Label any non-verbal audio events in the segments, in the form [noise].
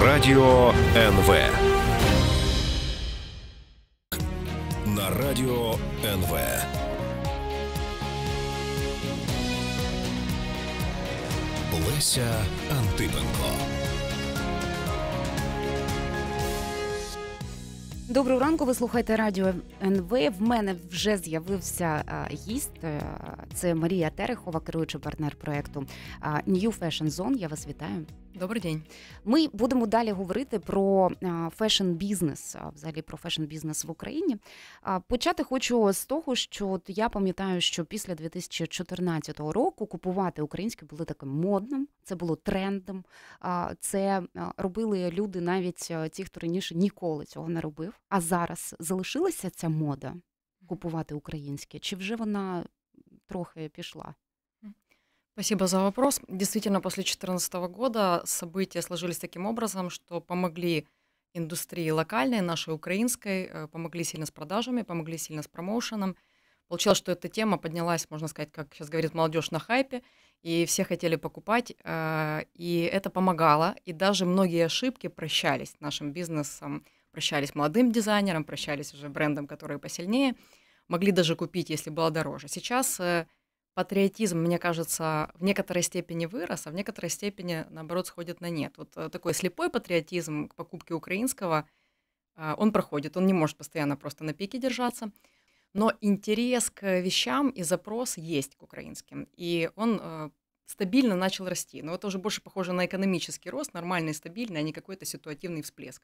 Радіо НВ. На радіо НВ. Леся Антипенко. Доброго ранку. Ви слухаєте радіо НВ. В мене вже з'явився гість. Це Марія Терехова, керуючий партнер проекту New Fashion Zone. Я вас вітаю. Добрий день. Ми будемо далі говорити про фешн-бізнес, взагалі про фешн-бізнес в Україні. Почати хочу з того, що от я пам'ятаю, що після 2014 року купувати українське було таким модним, це було трендом. Це робили люди, навіть ті, хто раніше ніколи цього не робив. А зараз залишилася ця мода купувати українське? Чи вже вона трохи пішла? Спасибо за вопрос. Действительно, после 2014 года события сложились таким образом, что помогли индустрии локальной, нашей украинской, э, помогли сильно с продажами, помогли сильно с промоушеном. Получилось, что эта тема поднялась, можно сказать, как сейчас говорит молодежь на хайпе, и все хотели покупать, э, и это помогало, и даже многие ошибки прощались нашим бизнесом, прощались молодым дизайнерам, прощались уже брендам, которые посильнее, могли даже купить, если было дороже. Сейчас э, патриотизм, мне кажется, в некоторой степени вырос, а в некоторой степени, наоборот, сходит на нет. Вот э, такой слепой патриотизм к покупке украинского, а, он проходит, он не может постоянно просто на пике держаться. Но интерес к вещам и запрос есть к украинским. И он э, стабильно начал расти. Но это уже больше похоже на экономический рост, нормальный, стабильный, а не какой-то ситуативный всплеск.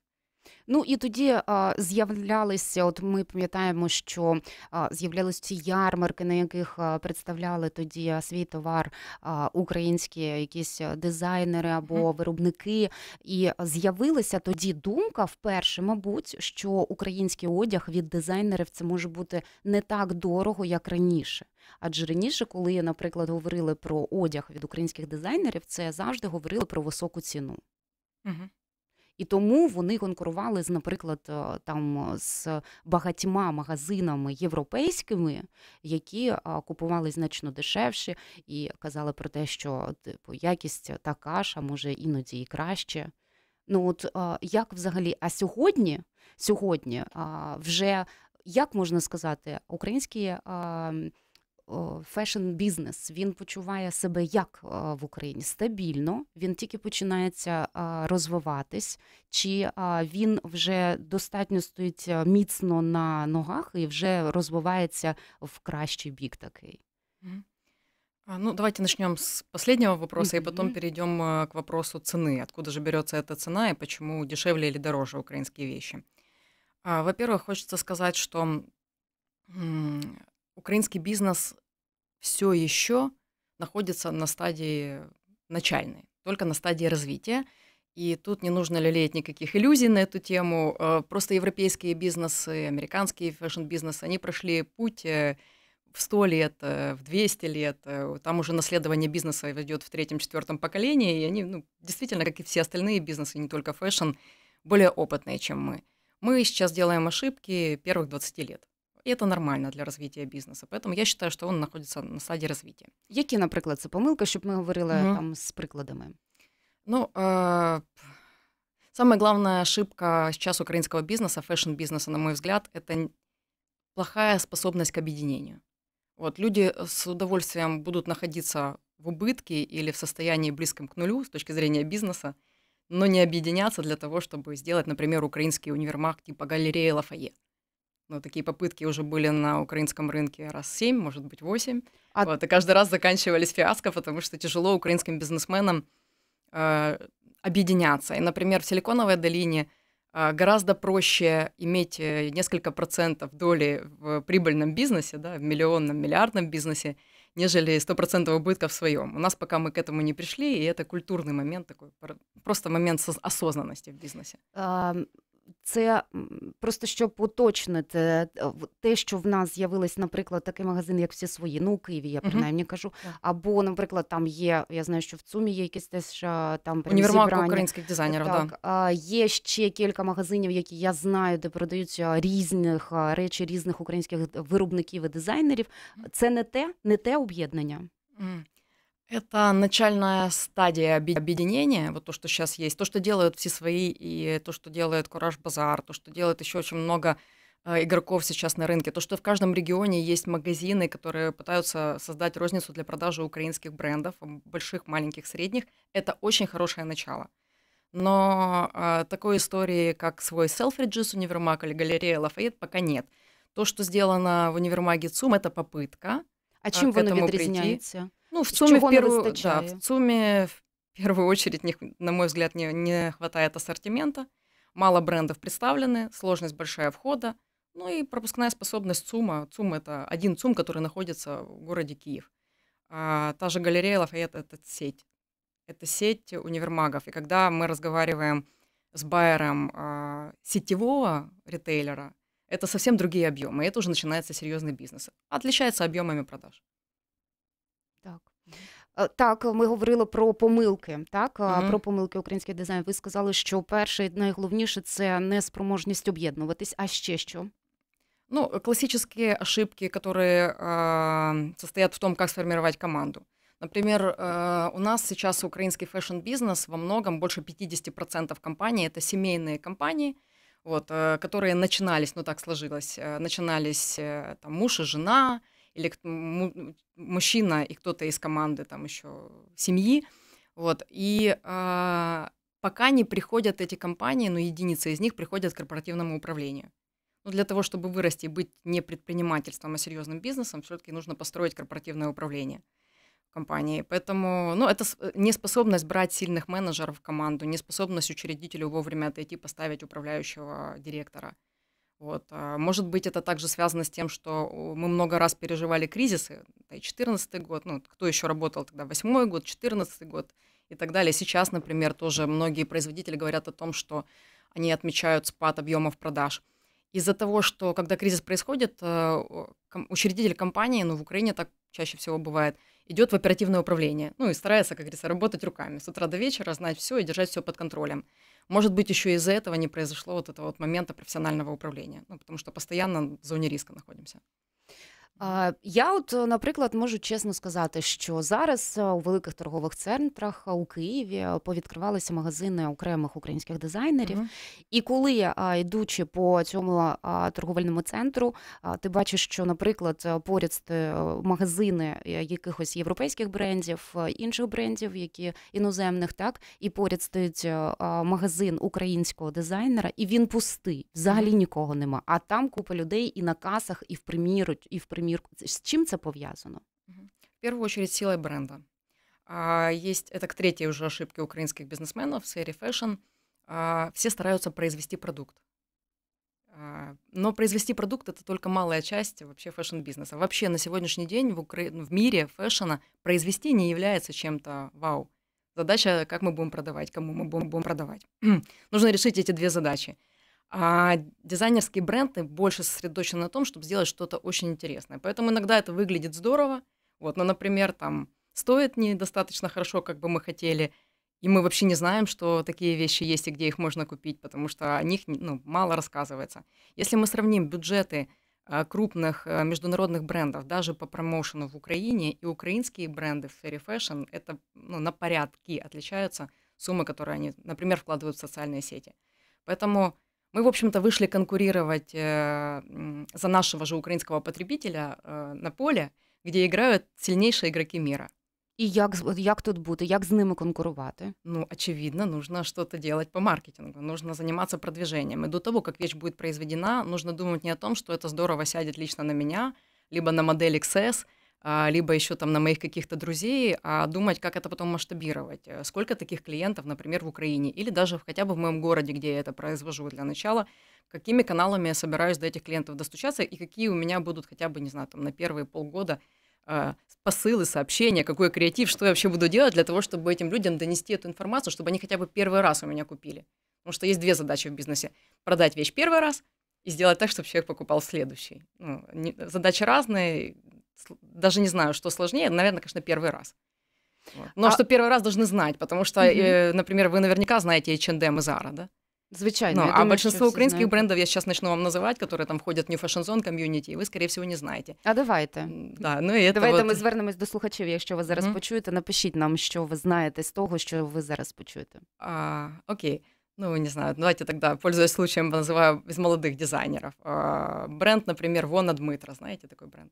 Ну і тоді а, з'являлися, от ми пам'ятаємо, що а, з'являлися ці ярмарки, на яких а, представляли тоді свій товар українські якісь дизайнери або виробники. І з'явилася тоді думка вперше, мабуть, що український одяг від дизайнерів це може бути не так дорого, як раніше. Адже раніше, коли, наприклад, говорили про одяг від українських дизайнерів, це завжди говорили про високу ціну. Угу. І тому вони конкурували з, наприклад, е, там з багатьма магазинами європейськими, які купували значно дешевше, і казали про те, що типу якість та каша може іноді і краще. Ну от як взагалі, а сьогодні, сьогодні вже як можна сказати, українські фешн-бізнес він почуває себе як е, в Україні стабільно, він тільки починається е, розвиватись, чи е, він вже достатньо стоїть міцно на ногах і вже розвивається в кращий бік такий. Ну, давайте начнем с последнего вопроса mm-hmm. и потом перейдем э, к вопросу цены. Откуда же берется эта цена и почему дешевле или дороже украинские вещи? Во-первых, хочется сказать, что украинский бизнес все еще находится на стадии начальной, только на стадии развития. И тут не нужно лелеять никаких иллюзий на эту тему. Э, просто европейские бизнесы, американские фэшн-бизнесы, они прошли путь э, в 100 лет, э, в 200 лет. Там уже наследование бизнеса идет в третьем-четвертом поколении, и они ну, действительно, как и все остальные бизнесы, не только фэшн, более опытные, чем мы. Мы сейчас делаем ошибки первых 20 лет. І це нормально для розвитку бізнесу. Тому я вважаю, що він знаходиться на стадії розвитку. Які, наприклад, це помилки, щоб ми говорили угу. там з прикладами? Ну, э, самая главная ошибка сейчас украинского бизнеса, фэшн-бизнеса, на мой взгляд, это плохая способность к объединению. Вот, люди с удовольствием будут находиться в убытке или в состоянии близком к нулю с точки зрения бизнеса, но не объединяться для того, чтобы сделать, например, украинский универмаг типа галереи Лафайет ну, такие попытки уже были на украинском рынке раз семь, может быть, восемь, А... Вот, и каждый раз заканчивались фиаско, потому что тяжело украинским бизнесменам э, объединяться. И, например, в Силиконовой долине э, гораздо проще иметь э, несколько процентов доли в прибыльном бизнесе, да, в миллионном, миллиардном бизнесе, нежели 100% убытка в своем. У нас пока мы к этому не пришли, и это культурный момент такой, просто момент осознанности в бизнесе. це просто щоб уточнити е, те, що в нас з'явилось, наприклад, такий магазин, як всі свої, ну у Києві, я принаймні кажу. Або, наприклад, там є. Я знаю, що в ЦУМі є якісь теж там Універмаг українських дизайнерів. Так да. є ще кілька магазинів, які я знаю, де продаються різних речі різних українських виробників і дизайнерів. Це не те, не те об'єднання. Это начальная стадия объединения, вот то, что сейчас есть, то, что делают все свои, и то, что делает Кураж Базар, то, что делает еще очень много э, игроков сейчас на рынке, то, что в каждом регионе есть магазины, которые пытаются создать розницу для продажи украинских брендов, больших, маленьких, средних, это очень хорошее начало. Но э, такой истории, как свой Selfridges универмаг или галерея Лафайет, пока нет. То, что сделано в универмаге ЦУМ, это попытка. А э, чем вы прийти. Ну, в ЦУМе, в первую, да, в ЦУМе в [laughs] первую очередь, не, на мой взгляд, не, не хватает ассортимента, мало брендов представлены, сложность большая входа, ну и пропускная способность ЦУМа. ЦУМ – это один ЦУМ, который находится в городе Киев. А, та же галерея Лафайет – это сеть. Это сеть универмагов. И когда мы разговариваем с байером а, сетевого ритейлера, это совсем другие объемы. И Это уже начинается серьезный бизнес. Отличается объемами продаж. Е, так, ми говорили про помилки. Так mm про помилки українських дизайнів. Ви сказали, що перше і найголовніше це неспроможність об'єднуватись. А ще що? Ну, классические ошибки, которые э, состоят в тому, як сформировать команду. Например, у нас сейчас украинский фэшн-бизнес во многом больше 50% компаний это семейные компании, вот, которые начинались, ну так сложилось, э, е, начинались там муж и жена, или мужчина и кто-то из команды там еще семьи. Вот. И а, пока не приходят эти компании, но ну, единицы из них приходят к корпоративному управлению. Но ну, для того, чтобы вырасти и быть не предпринимательством, а серьезным бизнесом, все-таки нужно построить корпоративное управление компании. Поэтому ну, это э, неспособность брать сильных менеджеров в команду, неспособность учредителю вовремя отойти, поставить управляющего директора – вот. А, может быть, это также связано с тем, что мы много раз переживали кризисы, да, и год, ну, кто еще работал тогда, Восьмой год, 14 год и так далее. Сейчас, например, тоже многие производители говорят о том, что они отмечают спад объемов продаж. Из-за того, что когда кризис происходит, э, учредитель компании, ну, в Украине так чаще всего бывает, идет в оперативное управление, ну, и старается, как говорится, работать руками с утра до вечера, знать все и держать все под контролем. Может быть, еще из-за этого не произошло вот этого вот момента профессионального управления, ну, потому что постоянно в зоне риска находимся. Я, от, е, наприклад, можу чесно сказати, що зараз е, у великих торгових центрах е, у Києві повідкривалися магазини окремих українських дизайнерів. Mm-hmm. І коли йдучи по цьому торговельному центру, ти бачиш, що, наприклад, поряд магазини якихось європейських брендів, інших брендів, які іноземних, так і поряд стоїть магазин українського дизайнера, і він пустий. Взагалі нікого нема. А там купа людей і на касах, і в приміру, і в приміру. мирку. С чем это повязано? В первую очередь силой бренда. А, есть, это к третьей уже ошибке украинских бизнесменов в сфере фэшн. А, все стараются произвести продукт. А, но произвести продукт это только малая часть вообще фэшн-бизнеса. Вообще на сегодняшний день в, Укра... в мире фэшна произвести не является чем-то вау. Задача, как мы будем продавать, кому мы будем продавать. [clears throat] Нужно решить эти две задачи. А дизайнерские бренды больше сосредоточены на том, чтобы сделать что-то очень интересное. Поэтому иногда это выглядит здорово. Вот, но, ну, например, там стоит недостаточно хорошо, как бы мы хотели, и мы вообще не знаем, что такие вещи есть и где их можно купить, потому что о них ну, мало рассказывается. Если мы сравним бюджеты а, крупных а, международных брендов, даже по промоушену в Украине, и украинские бренды в сфере фэшн, это ну, на порядки отличаются суммы, которые они, например, вкладывают в социальные сети. Поэтому мы, в общем-то, вышли конкурировать э, за нашего же украинского потребителя э, на поле, где играют сильнейшие игроки мира. І як як тут бути, як з ними конкурувати? Ну, очевидно, нужно что-то делать по маркетингу, нужно заниматься продвижением. И до того, как вещь будет произведена, нужно думать не о том, что это здорово сядет лично на меня, либо на модель XS – а, либо еще там на моих каких-то друзей, а думать, как это потом масштабировать. Э, сколько таких клиентов, например, в Украине, или даже хотя бы в моем городе, где я это произвожу для начала, какими каналами я собираюсь до этих клиентов достучаться, и какие у меня будут хотя бы, не знаю, там на первые полгода а, посылы, сообщения, какой креатив, что я вообще буду делать для того, чтобы этим людям донести эту информацию, чтобы они хотя бы первый раз у меня купили. Потому что есть две задачи в бизнесе. Продать вещь первый раз и сделать так, чтобы человек покупал следующий. Ну, не, задачи разные, даже не знаю, что сложнее. Наверное, конечно, первый раз. Но а... что первый раз должны знать, потому что, угу. э, например, вы наверняка знаете H&M и Zara, да? Звичайно. Ну, а думаю, большинство украинских знають. брендов я сейчас начну вам называть, которые там входят в New Fashion Zone комьюнити, ви, скорее всего, не знаете. А давайте. Да, ну, і давайте вот... ми звернемось до слухачів, якщо ви зараз mm-hmm. почуєте, напишіть нам, що ви знаєте з того, що ви зараз почуєте. А, окей. Ну, не знаю, давайте тогда, пользуясь случаем, называю из молодых дизайнеров. А, бренд, например, Вона Дмитра, знаете такой бренд?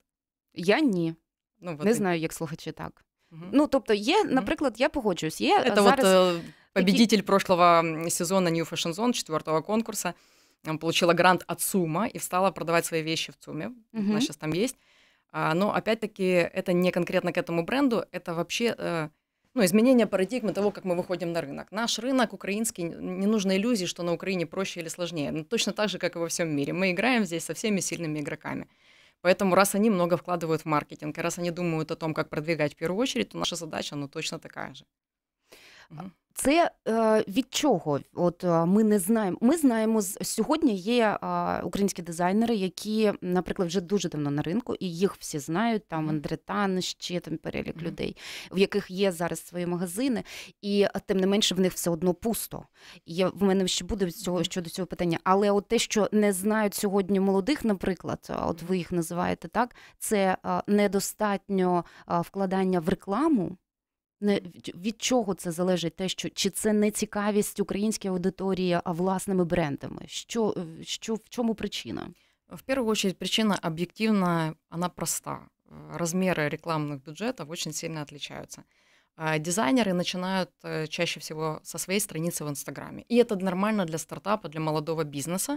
Я ні. Ну, Не знаю, як слухачі так. Угу. Ну, тобто, є, наприклад, я погоджуюсь, є Это зараз... вот э, победитель прошлого сезона New Fashion Zone, четвертого конкурса, получила грант от Сума и встала продавать свои вещи в ЦУМе. Угу. Она сейчас там есть. А, но опять-таки это не конкретно к этому бренду, это вообще э, ну, изменение парадигмы того, как мы выходим на рынок. Наш рынок украинский, не нужно иллюзии, что на Украине проще или сложнее. Но ну, точно так же, как и во всем мире. Мы играем здесь со всеми сильными игроками. Поэтому раз они много вкладывают в маркетинг, и раз они думают о том, как продвигать в первую очередь, то наша задача, ну, точно такая же. Угу. Це е, від чого? От е, ми не знаємо. Ми знаємо, з сьогодні є е, українські дизайнери, які, наприклад, вже дуже давно на ринку, і їх всі знають. Там Андретан, ще там перелік mm-hmm. людей, в яких є зараз свої магазини, і тим не менше в них все одно пусто. Я в мене ще буде цього щодо цього питання. Але от те, що не знають сьогодні молодих, наприклад, от ви їх називаєте так, це недостатньо вкладання в рекламу. Не від чого це залежить, те, що чи це не цікавість української аудиторії, а власними брендами? Що е, що в чому причина? В первую очередь причина объективная, она проста. Размеры рекламных бюджетов очень сильно отличаются. Дизайнеры начинают э, чаще всего со своей страницы в Инстаграме. И это нормально для стартапа, для молодого бизнеса.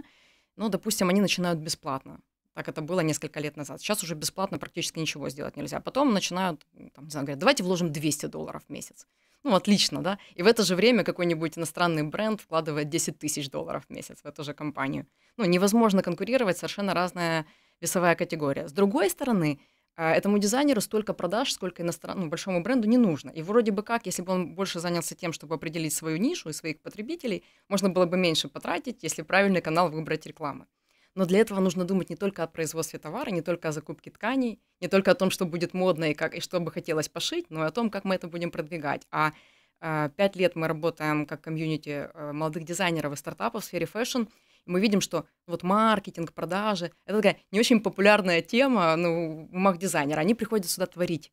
Но, ну, допустим, они начинают бесплатно. Так это было несколько лет назад. Сейчас уже бесплатно практически ничего сделать нельзя. Потом начинают, там, не знаю, говорят, давайте вложим 200 долларов в месяц. Ну, отлично, да? И в это же время какой-нибудь иностранный бренд вкладывает 10 тысяч долларов в месяц в эту же компанию. Ну, невозможно конкурировать, совершенно разная весовая категория. С другой стороны, э, этому дизайнеру столько продаж, сколько иностранному большому бренду не нужно. И вроде бы как, если бы он больше занялся тем, чтобы определить свою нишу и своих потребителей, можно было бы меньше потратить, если правильный канал выбрать рекламы. Но для этого нужно думать не только о производстве товара, не только о закупке тканей, не только о том, что будет модно и, как, и что бы хотелось пошить, но и о том, как мы это будем продвигать. А, а Пять лет мы работаем как комьюнити э, молодых дизайнеров и стартапов в сфере фэшн. И мы видим, что вот маркетинг, продажи – это такая не очень популярная тема ну, у маг-дизайнера. Они приходят сюда творить.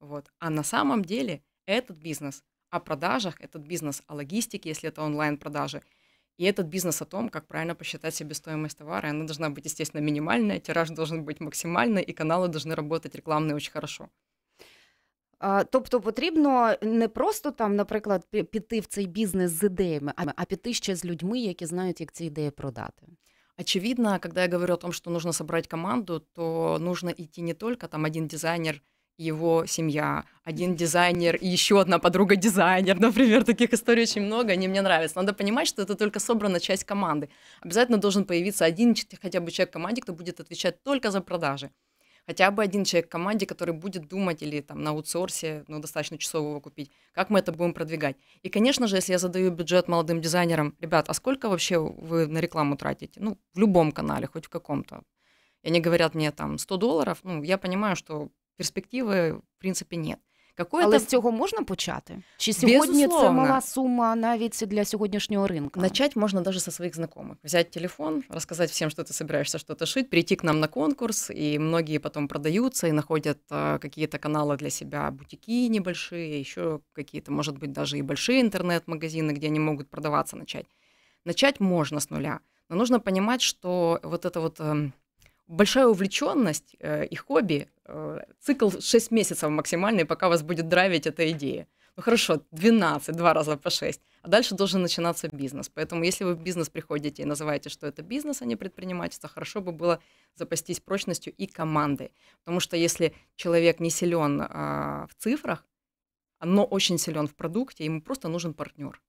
Вот. А на самом деле этот бизнес о продажах, этот бизнес о логистике, если это онлайн-продажи – И этот бизнес о том, как правильно посчитать себестоимость товара, она должна быть, естественно, минимальная, тираж должен быть максимальный, и каналы должны работать рекламные очень хорошо. Тобто потрібно не просто там, наприклад, піти в цей бізнес з ідеями, а піти ще з людьми, які знають, як ці ідеї продати. Очевидно, когда я говорю о том, что нужно собрать команду, то нужно идти не только там один дизайнер его семья, один дизайнер и еще одна подруга дизайнер, [laughs] например, таких историй очень много, они мне нравятся. Надо понимать, что это только собрана часть команды. Обязательно должен появиться один хотя бы человек в команде, кто будет отвечать только за продажи. Хотя бы один человек в команде, который будет думать или там на аутсорсе, ну, достаточно часового купить, как мы это будем продвигать. И, конечно же, если я задаю бюджет молодым дизайнерам, ребят, а сколько вообще вы на рекламу тратите? Ну, в любом канале, хоть в каком-то. И они говорят мне там 100 долларов, ну, я понимаю, что перспективи, в принципі, нет. Какое Але з цього можна почати? Чи сьогодні Безусловно. це мала сума навіть для сьогоднішнего рынка? Начать можно даже со своих знакомых. Взять телефон, рассказать всем, что ты собираешься что-то шить, прийти к нам на конкурс, и многие потом продаются и находят э, какие-то каналы для себя, бутики небольшие, еще какие-то, может быть, даже и большие интернет-магазины, где они могут продаваться начать. Начать можно с нуля, но нужно понимать, что вот это вот эм, большая увлеченность э, и хобби, э, цикл 6 месяцев максимальный, пока вас будет драйвить эта идея. Ну хорошо, 12, два раза по 6. А дальше должен начинаться бизнес. Поэтому если вы в бизнес приходите и называете, что это бизнес, а не предпринимательство, хорошо бы было запастись прочностью и командой. Потому что если человек не силен э, в цифрах, но очень силен в продукте, ему просто нужен партнер.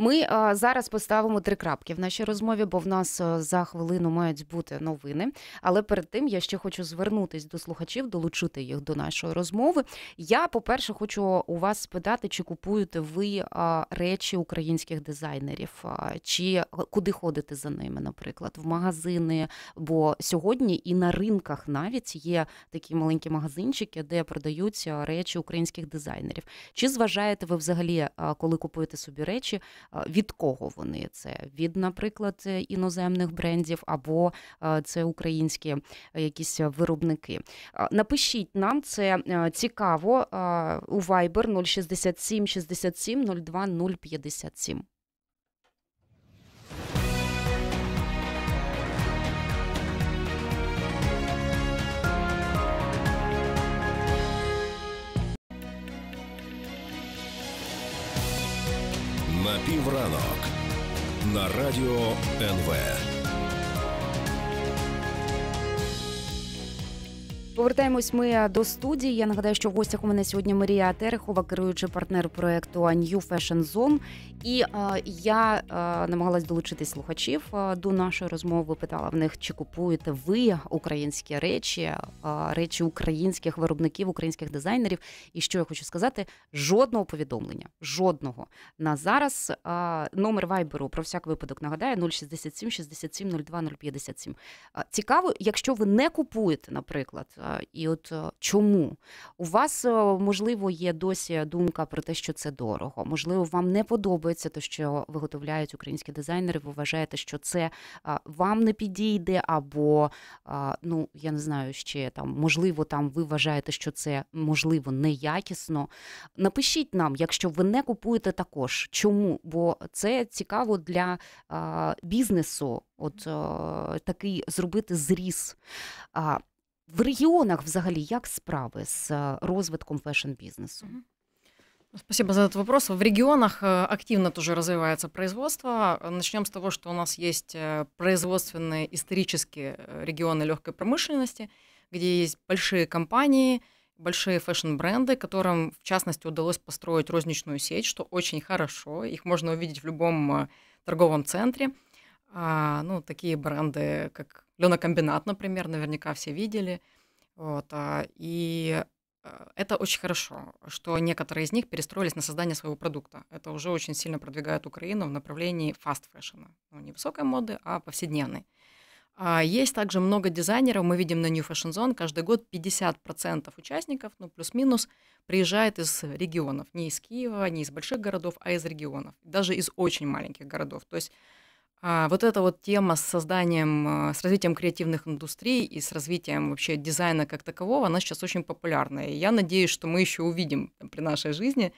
Ми а, е, зараз поставимо три крапки в нашій розмові, бо в нас е, за хвилину мають бути новини. Але перед тим я ще хочу звернутись до слухачів, долучити їх до нашої розмови. Я, по-перше, хочу у вас спитати, чи купуєте ви а, е, речі українських дизайнерів, а, чи куди ходите за ними, наприклад, в магазини. Бо сьогодні і на ринках навіть є такі маленькі магазинчики, де продаються речі українських дизайнерів. Чи зважаєте ви взагалі, коли купуєте собі речі? Е, від кого вони це? Від, наприклад, іноземних брендів або е, це українські е, якісь виробники. Напишіть нам це цікаво у Viber 067 67 02 057. Півранок на радіо НВ. Повертаємось ми е, до студії. Я нагадаю, що в гостях у мене сьогодні Марія Терехова, керуючий партнер проекту New Fashion Zone. І е, я е, намагалась долучити слухачів е, до нашої розмови. Питала в них, чи купуєте ви українські речі, е, речі українських виробників, українських дизайнерів. І що я хочу сказати: жодного повідомлення, жодного на зараз е, номер вайберу про всяк випадок нагадаю 067 67 02 057. Цікаво, якщо ви не купуєте, наприклад. Е, і от е, чому у вас е, можливо є досі думка про те, що це дорого? Можливо, вам не подобається те, що виготовляють українські дизайнери. Ви вважаєте, що це вам не підійде, або ну я не знаю, ще там можливо, там ви вважаєте, що це можливо неякісно. Напишіть нам, якщо ви не купуєте також, чому? Бо це цікаво для бізнесу. От о, такий зробити зріз. А, в регіонах взагалі як справи з розвитком фэшн-бизнесу? Ну, спасибо за этот вопрос. В регионах э, активно тоже развивается производство. Начнем с того, что у нас есть э, производственные исторические э, регионы легкой промышленности, где есть большие компании, большие фэшн-бренды, которым, в частности, удалось построить розничную сеть, что очень хорошо. Их можно увидеть в любом торговом центре. А, ну, такие бренды, как Ленокомбинат, например, наверняка все видели. Вот, а, и а, это очень хорошо, что некоторые из них перестроились на создание своего продукта. Это уже очень сильно продвигает Украину в направлении фаст фэшена. Ну, не высокой моды, а повседневной. А, есть также много дизайнеров, мы видим на New Fashion Zone, каждый год 50% участников, ну плюс-минус, приезжает из регионов, не из Киева, не из больших городов, а из регионов, даже из очень маленьких городов. То есть а вот эта вот тема с созданием, э, с развитием креативных индустрий и с развитием вообще дизайна как такового, она сейчас очень популярна. И я надеюсь, что мы еще увидим при нашей жизни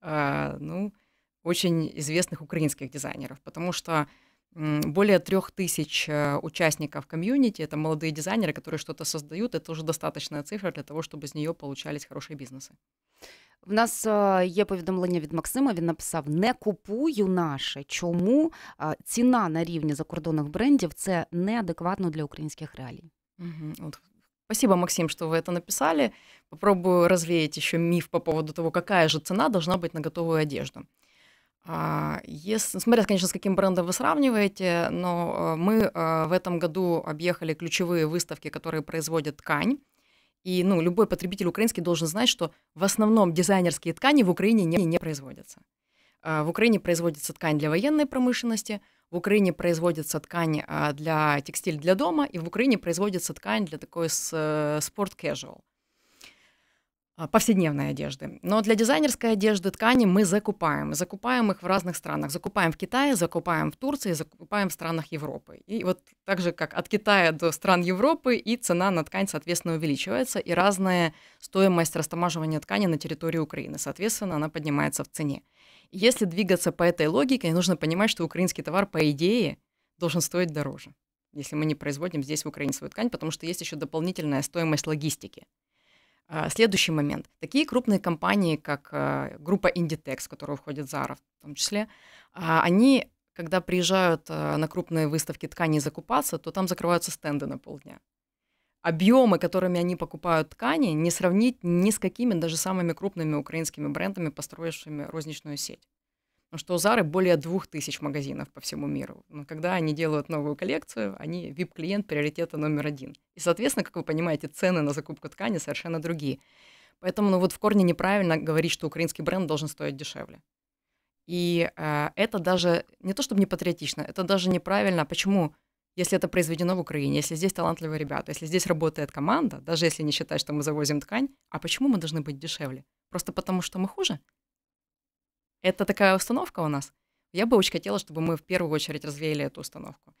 а, ну, очень известных украинских дизайнеров, потому что более трех тысяч э, участников комьюнити, это молодые дизайнеры, которые что-то создают, это уже достаточная цифра для того, чтобы из нее получались хорошие бизнесы. В нас а, є повідомлення від Максима. Він написав: не купую наше. Чому а, ціна на рівні закордонних брендів це неадекватно для українських реалій? Угу. От. Спасибо, Максим, что вы это написали. Попробую развеять еще миф по поводу того, какая же цена должна быть на готовую одежду. А, Если, ну, смотря, конечно, с каким брендом вы сравниваете, но мы в этом году объехали ключевые выставки, которые производят ткань. И ну, любой потребитель украинский должен знать, что в основном дизайнерские ткани в Украине не, не производятся. А, в Украине производится ткань для военной промышленности, в Украине производится ткань а, для текстиль для дома, и в Украине производится ткань для такой э, спорт casual. А, повседневной одежды. Но для дизайнерской одежды ткани мы закупаем. Закупаем их в разных странах. Закупаем в Китае, закупаем в Турции, закупаем в странах Европы. И вот так же, как от Китая до стран Европы, и цена на ткань, соответственно, увеличивается, и разная стоимость растамаживания ткани на территории Украины. Соответственно, она поднимается в цене. Если двигаться по этой логике, нужно понимать, что украинский товар, по идее, должен стоить дороже, если мы не производим здесь в Украине свою ткань, потому что есть еще дополнительная стоимость логистики. А, следующий момент. Такие крупные компании, как а, группа Inditex, которая входит в Zara в том числе, а, они, когда приезжают на крупные выставки тканей закупаться, то там закрываются стенды на полдня. Объемы, которыми они покупают ткани, не сравнить ни с какими даже самыми крупными украинскими брендами, построившими розничную сеть что у Зары более двух тысяч магазинов по всему миру. Но когда они делают новую коллекцию, они VIP-клиент приоритета номер один. И, соответственно, как вы понимаете, цены на закупку ткани совершенно другие. Поэтому ну, вот в корне неправильно говорить, что украинский бренд должен стоить дешевле. И э, это даже не то чтобы не патриотично, это даже неправильно. А почему? Если это произведено в Украине, если здесь талантливые ребята, если здесь работает команда, даже если не считать, что мы завозим ткань, а почему мы должны быть дешевле? Просто потому, что мы хуже? Это такая установка у нас. Я бы очень хотела, чтобы мы в первую очередь развеяли эту установку.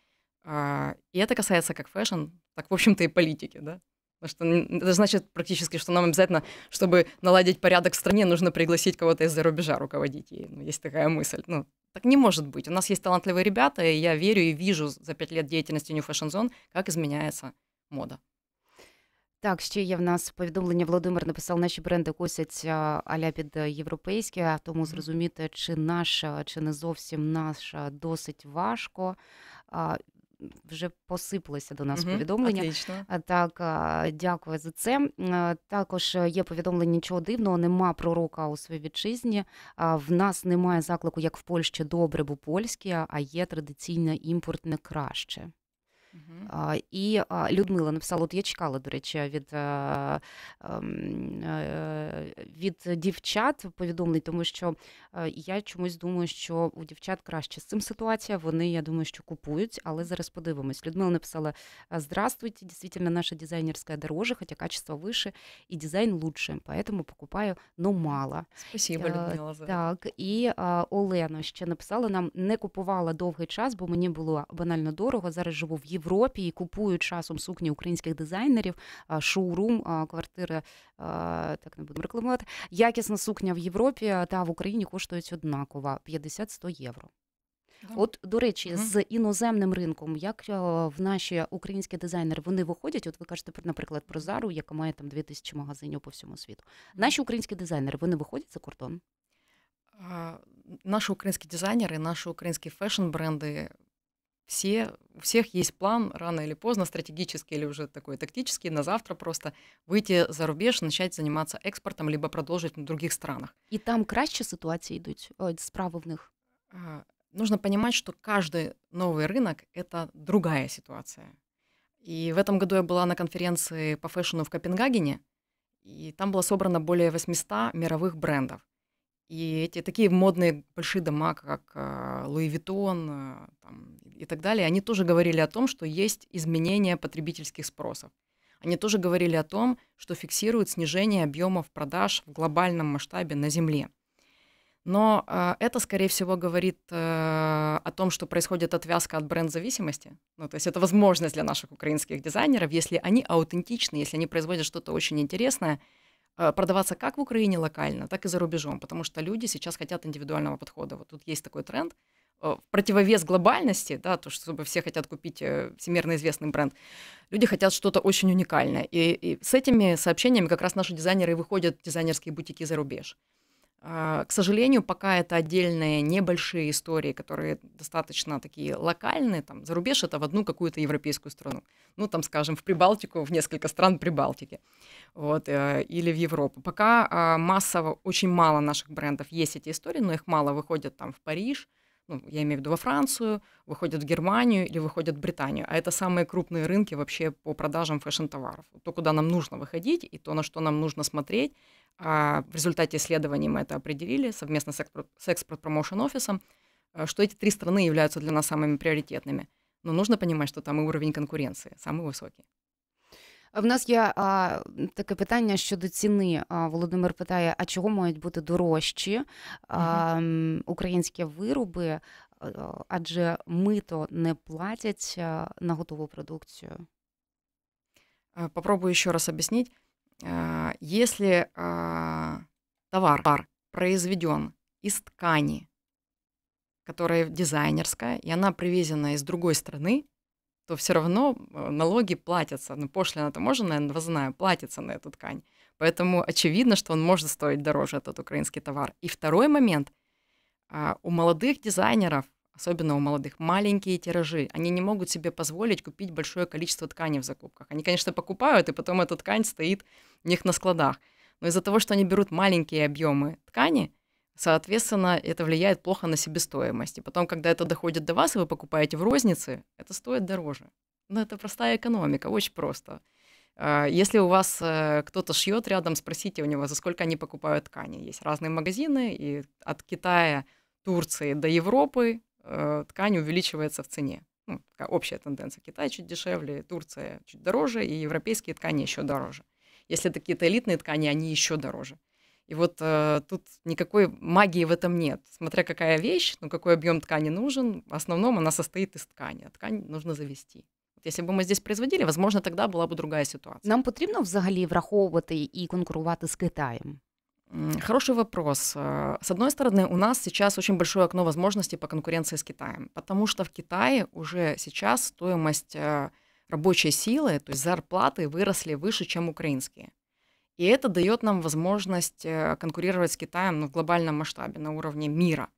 А, и это касается как фэшн, так, в общем-то, и политики, да. Потому что это значит практически, что нам обязательно, чтобы наладить порядок в стране, нужно пригласить кого-то из-за рубежа руководить ей. Ну, есть такая мысль. Ну, так не может быть. У нас есть талантливые ребята, и я верю и вижу за пять лет деятельности New Fashion Zone, как изменяется мода. Так, ще є в нас повідомлення. Володимир написав, наші бренди косяться аля під е, європейське. а тому зрозуміти, чи наша, чи не зовсім наша, досить важко. Вже посипалося до нас угу, повідомлення. Отлично. Так, дякую за це. Також е, є повідомлення нічого дивного, нема пророка у своїй вітчизні. В нас немає заклику, як в Польщі добре, бо польське, а є традиційне імпортне краще. Uh-huh. І Людмила написала: от я чекала, до речі, від э, від дівчат повідомлень, тому що э, я чомусь думаю, що у дівчат краще з цим ситуація. Вони, я думаю, що купують, але зараз подивимось. Людмила написала: Здравствуйте, Дійсно, наша дизайнерська дороже, хоча качество выше і дизайн лучше, поэтому покупаю, но мало. Спасибо, э, Людмила. За... Так, і Олена ще написала: нам не купувала довгий час, бо мені було банально дорого. Зараз живу в Європі. Європі і купують часом сукні українських дизайнерів. Шоурум, квартира так не будемо рекламувати. Якісна сукня в Європі та в Україні коштують однаково 50-100 євро. От до речі, mm -hmm. з іноземним ринком, як в наші українські дизайнери вони виходять? От ви кажете наприклад, про зару, яка має там 2000 магазинів по всьому світу. Наші українські дизайнери вони виходять за кордон? Наші українські дизайнери, наші українські фешн-бренди все, у всех есть план рано или поздно, стратегический или уже такой тактический, на завтра просто выйти за рубеж, начать заниматься экспортом, либо продолжить на других странах. И там краще ситуації идут э, справа в них. А, нужно понимать, что каждый новый рынок – это другая ситуация. И в этом году я была на конференции по фэшну в Копенгагене, и там было собрано более 800 мировых брендов – и эти такие модные большие дома, как а, Луи Виттон а, и так далее, они тоже говорили о том, что есть изменение потребительских спросов. Они тоже говорили о том, что фиксируют снижение объемов продаж в глобальном масштабе на Земле. Но э, это, скорее всего, говорит э, о том, что происходит отвязка от бренд-зависимости. Ну, то есть это возможность для наших украинских дизайнеров, если они аутентичны, если они производят что-то очень интересное, Э, продаваться как в Украине локально, так и за рубежом, потому что люди сейчас хотят индивидуального подхода. Вот тут есть такой тренд, э, в противовес глобальности, да, то, чтобы все хотят купить э, всемирно известный бренд, люди хотят что-то очень уникальное. И, и с этими сообщениями как раз наши дизайнеры выходят в дизайнерские бутики за рубеж. А, к сожалению, пока это отдельные небольшие истории, которые достаточно такие локальные, там, за рубеж это в одну какую-то европейскую страну. Ну, там, скажем, в Прибалтику, в несколько стран Прибалтики, вот, э, или в Европу. Пока а, массово очень мало наших брендов есть эти истории, но их мало выходят там в Париж, ну, я имею в виду во Францию, выходят в Германию или выходят в Британию. А это самые крупные рынки вообще по продажам фэшн-товаров. То, куда нам нужно выходить и то, на что нам нужно смотреть. А в результате исследований мы это определили совместно с экспорт-промоушен-офисом, э, что эти три страны являются для нас самыми приоритетными. Но нужно понимать, что там и уровень конкуренции самый высокий. В нас є а, таке питання щодо ціни. А, Володимир питає: а чого мають бути дорожчі а, українські вироби? Адже мито не платять на готову продукцію? Попробую еще раз об'яснити: якщо товар произведен із ткани, которая дизайнерская, і вона привезена из другої страны, то все равно э, налоги платятся. Ну, пошлина таможенная, наверное, платится на эту ткань. Поэтому очевидно, что он может стоить дороже этот украинский товар. И второй момент. А, у молодых дизайнеров, особенно у молодых, маленькие тиражи. Они не могут себе позволить купить большое количество ткани в закупках. Они, конечно, покупают, и потом эта ткань стоит у них на складах. Но из-за того, что они берут маленькие объемы ткани – Соответственно, это влияет плохо на себестоимость. И потом, когда это доходит до вас, и вы покупаете в рознице, это стоит дороже. Но ну, это простая экономика, очень просто. А, если у вас э, кто-то шьет рядом, спросите у него, за сколько они покупают ткани. Есть разные магазины, и от Китая, Турции до Европы э, ткань увеличивается в цене. Ну, такая общая тенденция. Китай чуть дешевле, Турция чуть дороже, и европейские ткани еще дороже. Если это какие-то элитные ткани, они еще дороже. И вот э, тут никакой магии в этом нет. Смотря какая вещь, ну какой объем ткани нужен, в основном она состоит из ткани, а ткань нужно завести. Если бы мы здесь производили, возможно, тогда была бы другая ситуация. Нам потрібно взагалі враховувати и конкурировать с Китаем. Хороший вопрос. Э, с одной стороны, у нас сейчас очень большое окно возможностей по конкуренции с Китаем, потому что в Китае уже сейчас стоимость э, рабочей силы, то есть зарплаты выросли выше, чем украинские. И это дает нам возможность э, конкурировать с Китаем ну, в глобальном масштабе, на уровне мира.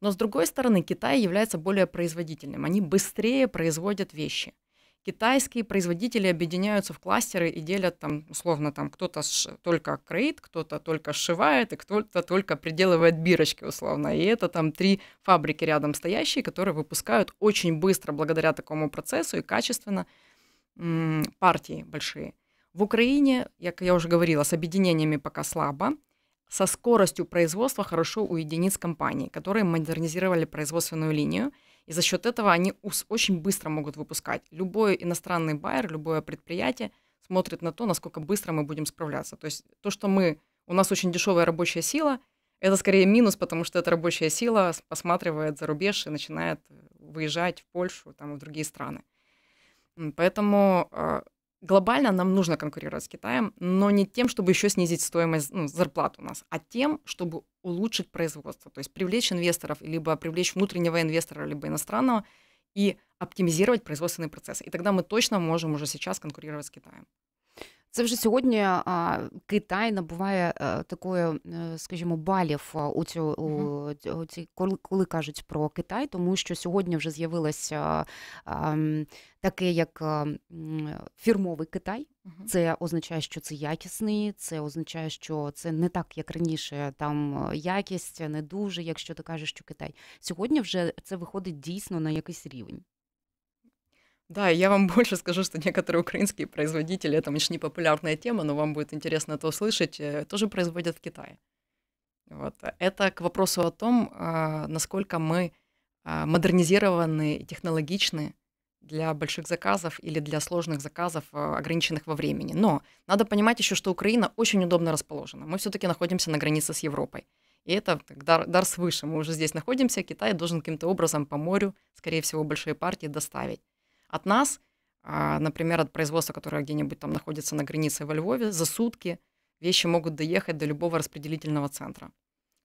Но с другой стороны, Китай является более производительным. Они быстрее производят вещи. Китайские производители объединяются в кластеры и делят там, условно, там кто-то только крейт, кто-то только сшивает, и кто-то только приделывает бирочки, условно. И это там три фабрики рядом стоящие, которые выпускают очень быстро благодаря такому процессу и качественно партии большие. В Украине, как я уже говорила, с объединениями пока слабо. Со скоростью производства хорошо у единиц компаний, которые модернизировали производственную линию. И за счет этого они очень быстро могут выпускать. Любой иностранный байер, любое предприятие смотрит на то, насколько быстро мы будем справляться. То есть то, что мы, у нас очень дешевая рабочая сила, это скорее минус, потому что эта рабочая сила посматривает за рубеж и начинает э, выезжать в Польшу, там, в другие страны. Поэтому а, глобально нам нужно конкурировать с Китаем, но не тем, чтобы еще снизить стоимость ну, зарплат у нас, а тем, чтобы улучшить производство, то есть привлечь инвесторов, либо привлечь внутреннего инвестора, либо иностранного, и оптимизировать производственные процессы. И тогда мы точно можем уже сейчас конкурировать с Китаем. Це вже сьогодні Китай набуває е, такої, е, скажімо, балів е, у цю у ці, коли кажуть про Китай, тому що сьогодні вже з'явилося таке, як фірмовий Китай. Це означає, що це якісний, це означає, що це не так, як раніше, там якість не дуже, якщо ти кажеш, що Китай сьогодні вже це виходить дійсно на якийсь рівень. Да, я вам [laughs] больше скажу, что некоторые украинские производители, это очень непопулярная тема, но вам будет интересно это услышать, э, тоже производят в Китае. Вот. Это к вопросу о том, а, насколько мы а, модернизированы и технологичны для больших заказов или для сложных заказов, а, ограниченных во времени. Но надо понимать еще, что Украина очень удобно расположена. Мы все-таки находимся на границе с Европой. И это дар, дар свыше. Мы уже здесь находимся, Китай должен каким-то образом по морю, скорее всего, большие партии доставить от нас, а, например, от производства, которое где-нибудь там находится на границе во Львове, за сутки вещи могут доехать до любого распределительного центра.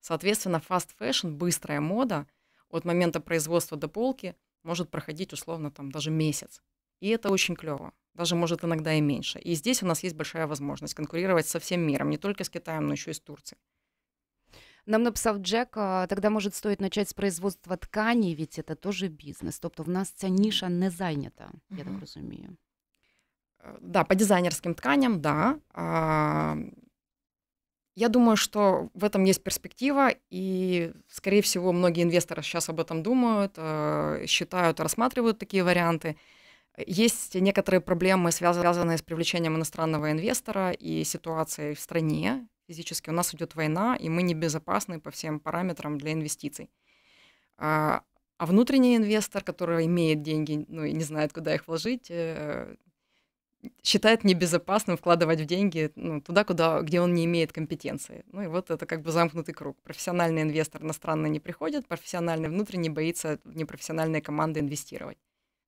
Соответственно, fast fashion, быстрая мода от момента производства до полки может проходить условно там даже месяц. И это очень клево. Даже может иногда и меньше. И здесь у нас есть большая возможность конкурировать со всем миром, не только с Китаем, но еще и с Турцией. Нам написав Джек, а, тогда может стоит начать с производства тканей, ведь это тоже бізнес. Тобто в нас ця ніша не зайнята, я так розумію. Э, да, по дизайнерским тканям, да. А, я думаю, что в этом есть перспектива, и, скорее всего, многие инвесторы сейчас об этом думают, э, считают, рассматривают такие варианты. Есть некоторые проблемы, связанные с привлечением иностранного инвестора и ситуацией в стране, физически. У нас идет война, и мы небезопасны по всем параметрам для инвестиций. А, а внутренний инвестор, который имеет деньги, ну и не знает, куда их вложить, э, считает небезопасным вкладывать в деньги ну, туда, куда, где он не имеет компетенции. Ну и вот это как бы замкнутый круг. Профессиональный инвестор иностранный не приходит, профессиональный внутренний боится непрофессиональные команды инвестировать.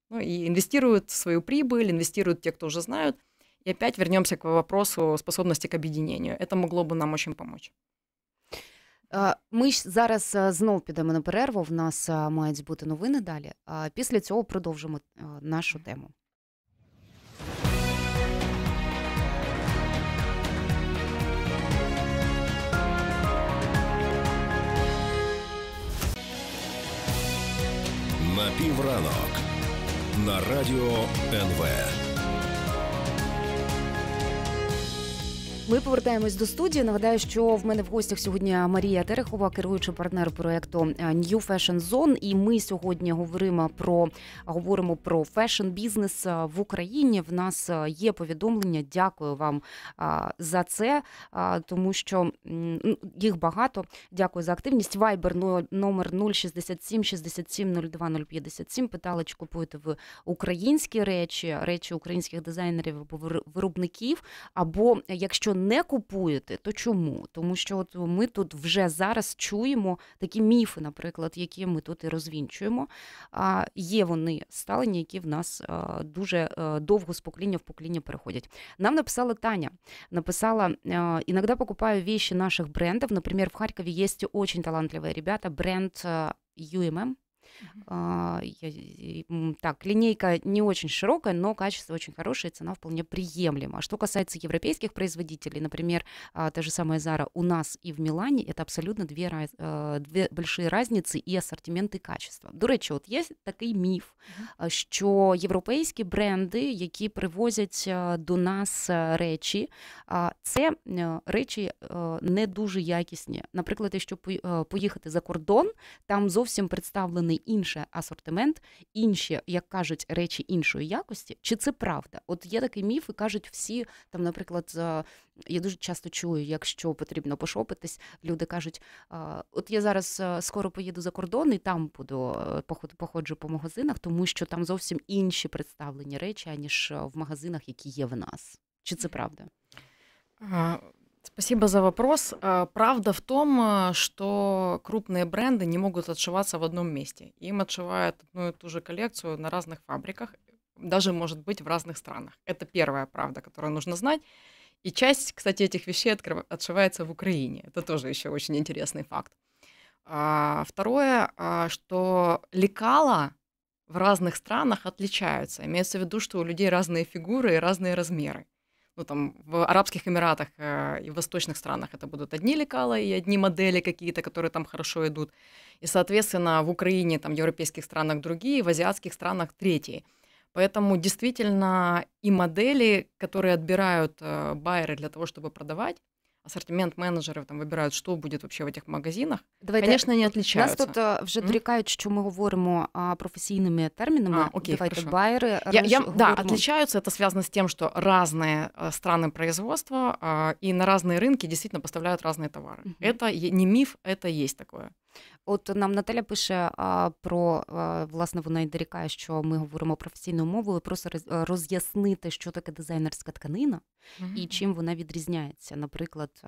Ну и инвестируют свою прибыль, инвестируют те, кто уже знают – и опять вернемся к вопросу способности к объединению. Это могло бы нам очень помочь. А, Ми ж зараз а, знов підемо на перерву. В нас а, мають бути новини далі. Після цього продовжимо нашу тему. На півранок на радіо НВ. Ми повертаємось до студії. Нагадаю, що в мене в гостях сьогодні Марія Терехова, керуючий партнер проекту New Fashion Zone. І ми сьогодні говоримо про говоримо про фешн бізнес в Україні. В нас є повідомлення. Дякую вам за це, тому що їх багато. Дякую за активність. Вайбер номер 067 67 02 Питали, чи купуєте ви українські речі, речі українських дизайнерів або виробників, або якщо не купуєте, то чому? Тому що от ми тут вже зараз чуємо такі міфи, наприклад, які ми тут і розвінчуємо. А є вони сталені, які в нас дуже е, довго з покоління в покоління переходять. Нам написала Таня, написала іноді покупаю віші наших брендів. Наприклад, в Харкові є очень талантливі ребята, бренд UMM, mm Так, линейка не очень широкая, но качество очень хорошее, цена вполне приемлема. А что касается европейских производителей, например, а, та же самая Zara у нас и в Милане, это абсолютно две, э, две большие разницы и ассортименты, и качество. До речі, от є такий міф, що європейські бренди, які привозять э, до нас э, речі, це речі не дуже якісні. Наприклад, якщо поїхати за кордон, там зовсім представлений інший асортимент, інші, як кажуть, речі іншої якості, чи це правда? От є такий міф, і кажуть всі там, наприклад, я дуже часто чую, якщо потрібно пошопитись, люди кажуть: от я зараз е, скоро поїду за кордон і там буду е, походжу по магазинах, тому що там зовсім інші представлені речі аніж е, в магазинах, які є в нас. Чи це правда? Спасибо за вопрос. А, правда в том, а, что крупные бренды не могут отшиваться в одном месте. Им отшивают одну и ту же коллекцию на разных фабриках, даже, может быть, в разных странах. Это первая правда, которую нужно знать. И часть, кстати, этих вещей отшивается в Украине. Это тоже еще очень интересный факт. А, второе, что лекала в разных странах отличаются. Имеется в виду, что у людей разные фигуры и разные размеры ну, там, в Арабских Эмиратах э, и в восточных странах это будут одни лекала и одни модели какие-то, которые там хорошо идут. И, соответственно, в Украине, там, в европейских странах другие, в азиатских странах третьи. Поэтому действительно и модели, которые отбирают э, байеры для того, чтобы продавать, ассортимент-менеджеры там выбирают, что будет вообще в этих магазинах, Давайте, конечно, не отличаються. Нас тут э, вже дорікають, що ми говоримо а, професійними термінами. А, окей, Давайте хорошо. байери. Я, я, да, отличаются. Это связано с тем, что разные э, страны производства а, и на разные рынки действительно поставляют разные товары. Угу. Это не миф, это есть такое. От нам Наталя пише а, про а, власне, вона й дорікає, що ми говоримо професійною мовою, просто роз'яснити, що таке дизайнерська тканина mm-hmm. і чим вона відрізняється, наприклад,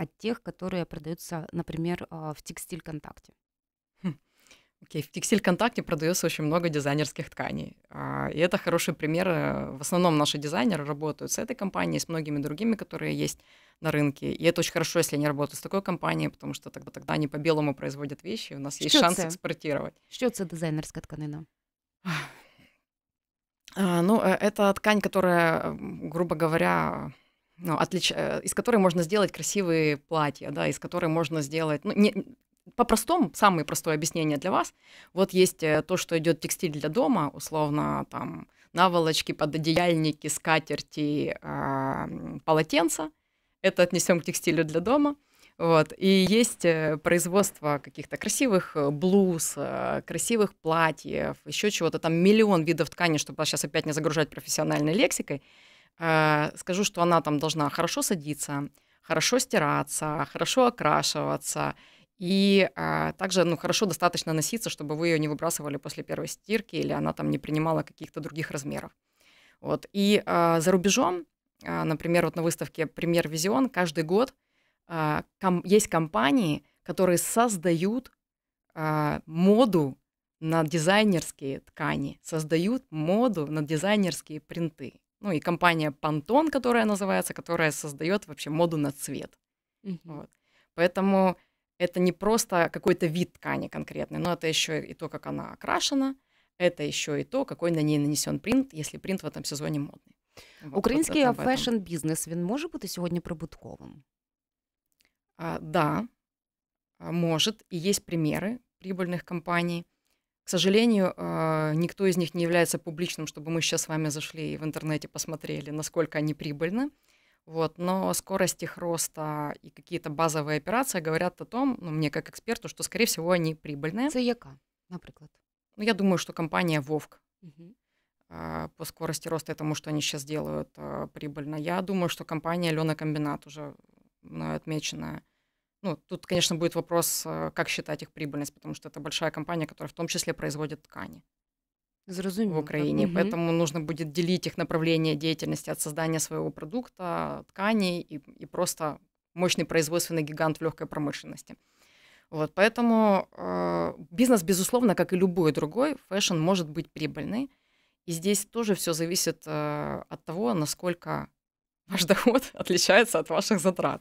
від тих, які продаються, наприклад, в текстиль контакті. Окей, в текстиль Контакте продается очень много дизайнерских тканей. А, и это хороший пример. Э, в основном наши дизайнеры работают с этой компанией, с многими другими, которые есть на рынке. И это очень хорошо, если они работают с такой компанией, потому что тогда, тогда они по-белому производят вещи, и у нас Що есть це? шанс экспортировать. Что это дизайнерская тканина? А, ну, э, это ткань, которая, грубо говоря, ну, отлич... Э, из которой можно сделать красивые платья, да, из которой можно сделать, ну, не по-простому, самое простое объяснение для вас. Вот есть э, то, что идет текстиль для дома, условно, там, наволочки, пододеяльники, скатерти, э, полотенца. Это отнесем к текстилю для дома. Вот. И есть э, производство каких-то красивых э, блуз, красивых платьев, еще чего-то. Там миллион видов ткани, чтобы сейчас опять не загружать профессиональной лексикой. Э, скажу, что она там должна хорошо садиться, хорошо стираться, хорошо окрашиваться – и а, также ну, хорошо достаточно носиться, чтобы вы ее не выбрасывали после первой стирки или она там не принимала каких-то других размеров. Вот. И а, за рубежом, а, например, вот на выставке «Премьер Визион» каждый год а, ком- есть компании, которые создают а, моду на дизайнерские ткани, создают моду на дизайнерские принты. Ну и компания Pantone, которая называется, которая создает вообще моду на цвет. Mm-hmm. Вот. Поэтому это не просто какой-то вид ткани конкретный, но это еще и то, как она окрашена, это еще и то, какой на ней нанесен принт, если принт в этом сезоне модный. Вот, Український вот фешн-бізнес він може бути сьогодні прибутковим? А, да, а, может. И есть примеры прибыльных компаний. К сожалению, а, никто из них не является публичным, чтобы мы сейчас с вами зашли и в интернете посмотрели, насколько они прибыльны. Вот, но скорость их роста и какие-то базовые операции говорят о том, ну, мне как эксперту, что, скорее всего, они прибыльные. Це например. Ну, я думаю, что компания Вовк угу. по скорости роста и тому, что они сейчас делают, а, прибыльно. Я думаю, что компания Лена Комбинат уже мною отмеченная. Ну, тут, конечно, будет вопрос, а, как считать их прибыльность, потому что это большая компания, которая в том числе производит ткани. Зрозуміло, в Україні. Угу. Поэтому нужно будет делить их направление деятельности от создания своего продукта, тканей и, и просто мощный производственный гигант в легкой промышленности. Вот, поэтому э, бизнес, безусловно, как и любой другой, фэшн может быть прибыльный. И здесь тоже все зависит э, от того, насколько [laughs] ваш доход отличается от ваших затрат.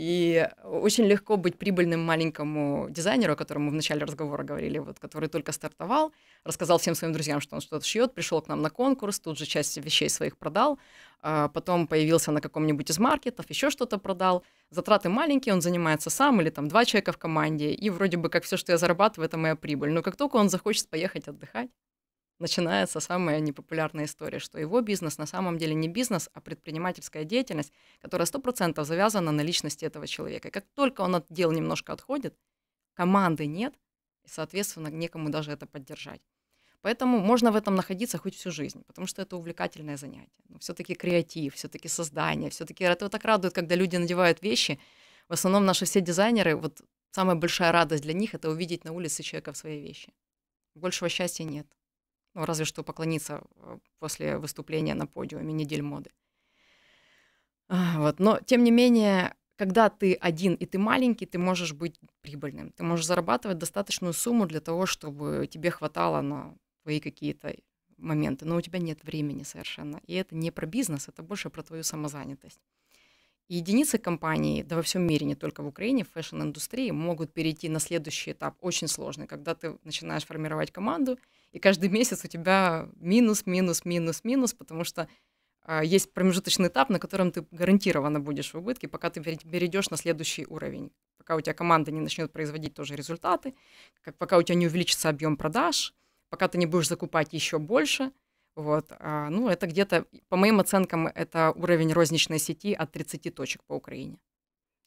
И очень легко быть прибыльным маленькому дизайнеру, о котором мы в начале разговора говорили, вот, который только стартовал, рассказал всем своим друзьям, что он что-то шьет, пришел к нам на конкурс, тут же часть вещей своих продал, а потом появился на каком-нибудь из маркетов, еще что-то продал. Затраты маленькие, он занимается сам или там два человека в команде, и вроде бы как все, что я зарабатываю, это моя прибыль. Но как только он захочет поехать отдыхать, начинается самая непопулярная история, что его бизнес на самом деле не бизнес, а предпринимательская деятельность, которая сто процентов завязана на личности этого человека. И как только он от дел немножко отходит, команды нет, и, соответственно, некому даже это поддержать. Поэтому можно в этом находиться хоть всю жизнь, потому что это увлекательное занятие. Но все-таки креатив, все-таки создание, все-таки это вот так радует, когда люди надевают вещи. В основном наши все дизайнеры, вот самая большая радость для них – это увидеть на улице человека в своей вещи. Большего счастья нет. Ну, разве что поклониться э, после выступления на подиуме недель моды. А, вот. Но, тем не менее, когда ты один и ты маленький, ты можешь быть прибыльным. Ты можешь зарабатывать достаточную сумму для того, чтобы тебе хватало на твои какие-то моменты. Но у тебя нет времени совершенно. И это не про бизнес, это больше про твою самозанятость единицы компаний, да во всем мире, не только в Украине, в фэшн-индустрии могут перейти на следующий этап, очень сложный, когда ты начинаешь формировать команду, и каждый месяц у тебя минус, минус, минус, минус, потому что э, есть промежуточный этап, на котором ты гарантированно будешь в убытке, пока ты перейдешь на следующий уровень, пока у тебя команда не начнет производить тоже результаты, как, пока у тебя не увеличится объем продаж, пока ты не будешь закупать еще больше – вот. А, ну, это где-то, по моим оценкам, это уровень розничной сети от 30 точек по Украине.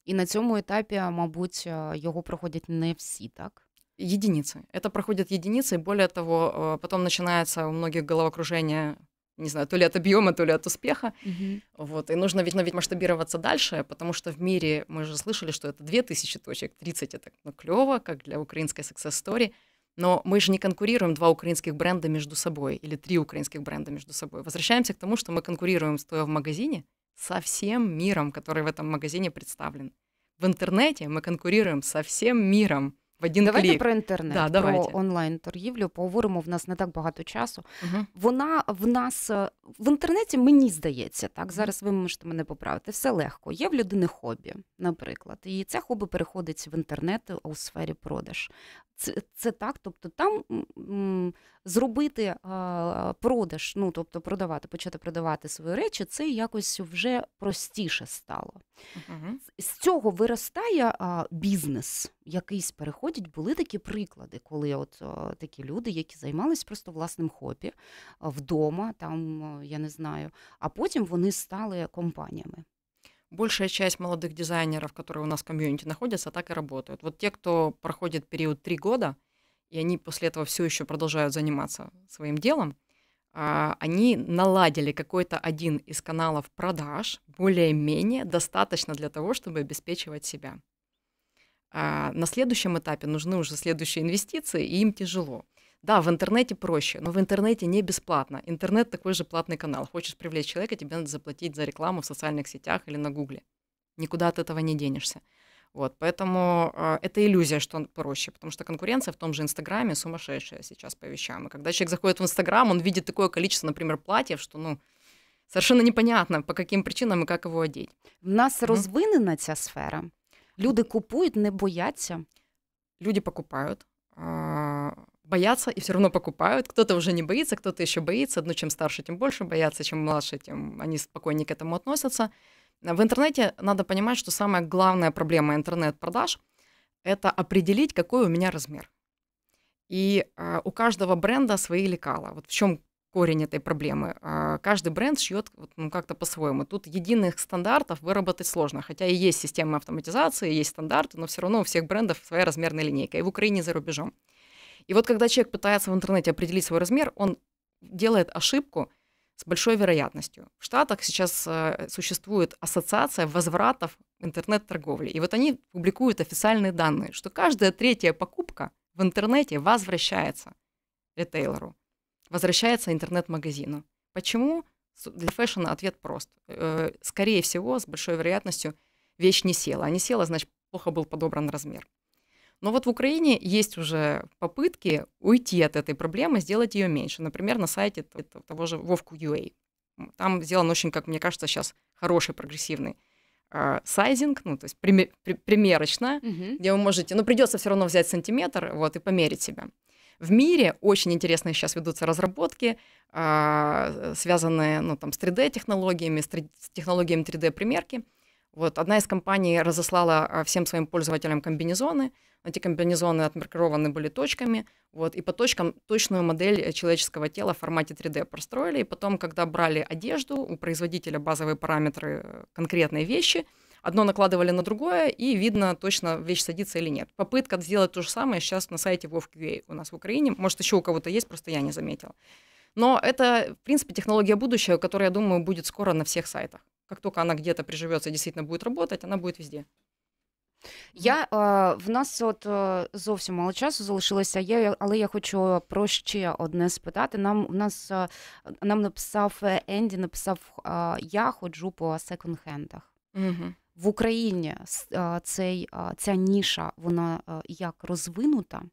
И на цьому етапі, а, мабуть, а, його проходят не все, так? Единицы. Это проходят единицы, и более того, потом начинается у многих головокружение, не знаю, то ли от объема, то ли от успеха. Угу. Вот. И нужно, видно, ведь масштабироваться дальше, потому что в мире мы же слышали, что это 2000 точек, 30 это ну, клево, как для украинской секс истории. Но мы же не конкурируем два украинских бренда между собой или три украинских бренда между собой. Возвращаемся к тому, что мы конкурируем, стоя в магазине, со всем миром, который в этом магазине представлен. В интернете мы конкурируем со всем миром В один давайте клик. про інтернет, да, давайте. про онлайн-торгівлю поговоримо. В нас не так багато часу. Угу. Вона в нас в інтернеті, мені здається, так зараз ви можете мене поправити. Все легко. Є в людини хобі, наприклад, і це хобі переходить в інтернет у сфері продаж. це це так. Тобто, там м, зробити а, продаж, ну тобто продавати, почати продавати свої речі, це якось вже простіше стало. Uh-huh. З цього виростає а, бізнес. Якийсь переходять. Були такі приклади, коли от а, такі люди, які займались просто власним хобі вдома, там я не знаю, а потім вони стали компаніями. большая часть молодых дизайнеров, которые у нас в комьюнити находятся, так и работают. Вот те, кто проходит период три года, и они после этого все еще продолжают заниматься своим делом, а, они наладили какой-то один из каналов продаж, более-менее достаточно для того, чтобы обеспечивать себя. А, на следующем этапе нужны уже следующие инвестиции, и им тяжело. Да, в интернете проще, но в интернете не бесплатно. Интернет такой же платный канал. Хочешь привлечь человека, тебе надо заплатить за рекламу в социальных сетях или на Гугле. Никуда от этого не денешься. Вот, поэтому э, это иллюзия, что он проще, потому что конкуренция в том же Инстаграме сумасшедшая сейчас по вещам. И когда человек заходит в Инстаграм, он видит такое количество, например, платьев, что, ну, совершенно непонятно, по каким причинам и как его одеть. У нас mm-hmm. Ну. розвинена сфера. Люди купують, не боятся. Люди покупают. А, боятся и все равно покупают. Кто-то уже не боится, кто-то еще боится. Но ну, чем старше, тем больше боятся, чем младше, тем они спокойнее к этому относятся. В интернете надо понимать, что самая главная проблема интернет-продаж – это определить, какой у меня размер. И э, у каждого бренда свои лекала. Вот в чем корень этой проблемы. Э, каждый бренд шьет вот, ну, как-то по-своему. Тут единых стандартов выработать сложно. Хотя и есть системы автоматизации, и есть стандарты, но все равно у всех брендов своя размерная линейка. И в Украине, и за рубежом. И вот когда человек пытается в интернете определить свой размер, он делает ошибку с большой вероятностью. В Штатах сейчас э, существует ассоциация возвратов интернет-торговли. И вот они публикуют официальные данные, что каждая третья покупка в интернете возвращается ритейлеру, возвращается интернет-магазину. Почему? Для фэшена ответ прост. Э, скорее всего, с большой вероятностью, вещь не села. А не села, значит, плохо был подобран размер. Но вот в Украине есть уже попытки уйти от этой проблемы, сделать ее меньше. Например, на сайте того же Вовку UA. Там сделан очень, как мне кажется, сейчас хороший прогрессивный а, сайзинг, ну, то есть пример, при, примерочно, Uh-huh. где вы можете, но ну, придется все равно взять сантиметр, вот, и померить себя. В мире очень интересные сейчас ведутся разработки, а, связанные, ну, там, с 3D-технологиями, с, 3 технологиями 3D-примерки, вот одна из компаний разослала а, всем своим пользователям комбинезоны. Эти комбинезоны отмаркированы были точками. Вот, и по точкам точную модель э, человеческого тела в формате 3D простроили. И потом, когда брали одежду, у производителя базовые параметры э, конкретной вещи, одно накладывали на другое, и видно точно, вещь садится или нет. Попытка сделать то же самое сейчас на сайте WoWQA а у нас в Украине. Может, еще у кого-то есть, просто я не заметила. Но это, в принципе, технология будущего, которая, я думаю, будет скоро на всех сайтах. как только она где-то приживется и действительно будет работать, она буде везде. Я в нас от зовсім мало часу залишилося. Я але я хочу про ще одне спитати. Нам у нас нам написав е, Енді, написав я ходжу по секонд-хендах. Угу. В Україні цей, ця ніша вона як розвинута.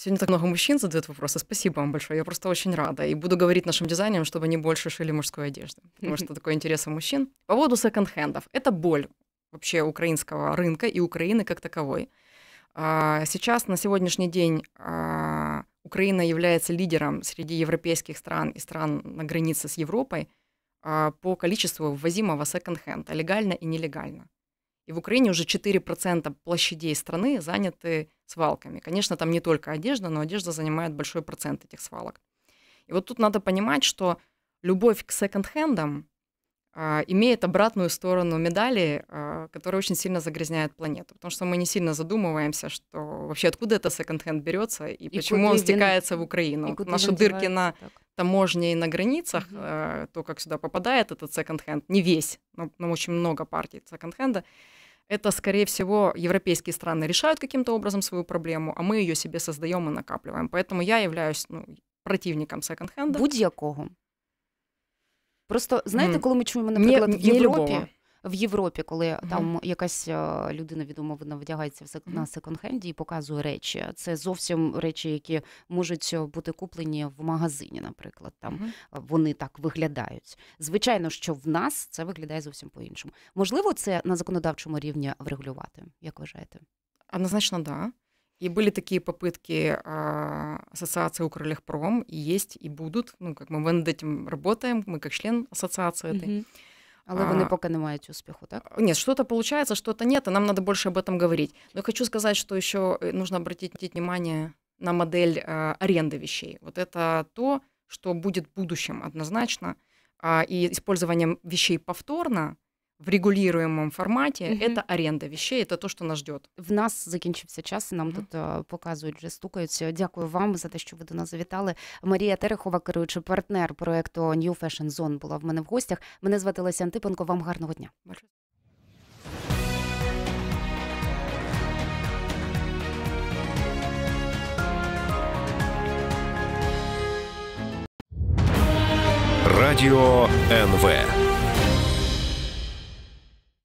Сегодня так много мужчин задают вопросы. Спасибо вам большое. Я просто очень рада. И буду говорить нашим дизайнерам, чтобы они больше шили мужскую одежду. Потому [laughs] что такой интерес у мужчин. По поводу секонд-хендов. Это боль вообще украинского рынка и Украины как таковой. А, сейчас, на сегодняшний день, а, Украина является лидером среди европейских стран и стран на границе с Европой а, по количеству ввозимого секонд-хенда, легально и нелегально. И в Украине уже 4% площадей страны заняты свалками. Конечно, там не только одежда, но одежда занимает большой процент этих свалок. И вот тут надо понимать, что любовь к секонд-хендам э, имеет обратную сторону медали, э, которая очень сильно загрязняет планету. Потому что мы не сильно задумываемся, что вообще откуда это секонд-хенд берется и, и почему он стекается в Украину. Вот наши дырки на так. таможне и на границах, угу. э, то, как сюда попадает этот секонд-хенд, не весь, но, но очень много партий секонд-хенда, это, скорее всего, европейские страны решают каким-то образом свою проблему, а мы ее себе создаем и накапливаем. Поэтому я являюсь ну, противником секонд-хенда. Будь-якого. Просто знаєте, коли ми чуємо, наприклад, Ні- в ні любого. в Європі, коли mm-hmm. там якась е, людина відома вдягається на секонд-хенді і показує речі. Це зовсім речі, які можуть е, бути куплені в магазині, наприклад. Там mm-hmm. вони так виглядають. Звичайно, що в нас це виглядає зовсім по-іншому. Можливо, це на законодавчому рівні врегулювати, як вважаєте? Однозначно, да. И были такие попытки а, е, ассоциации «Укрлегпром», и есть, и будут. Ну, как мы над этим работаем, мы как член ассоциации mm-hmm. Але вони а. поки не мають успіху, так? А, нет, что-то получается, что-то нет, и нам надо больше об этом говорить. Но ну, я хочу сказать, что еще э, нужно обратить внимание на модель э, аренды вещей. Вот это то, что будет в будущем однозначно. А, и использованием вещей повторно – в регулируемому форматі mm -hmm. это аренда вещей, это то, що нас ждет. В нас закінчився час. Нам mm -hmm. тут э, показують вже стукаються. Дякую вам за те, що ви до нас завітали. Марія Терехова, керуючий партнер проекту New Fashion Zone, була в мене в гостях. Мене звати Леся Антипенко. Вам гарного дня. Радіо НВ.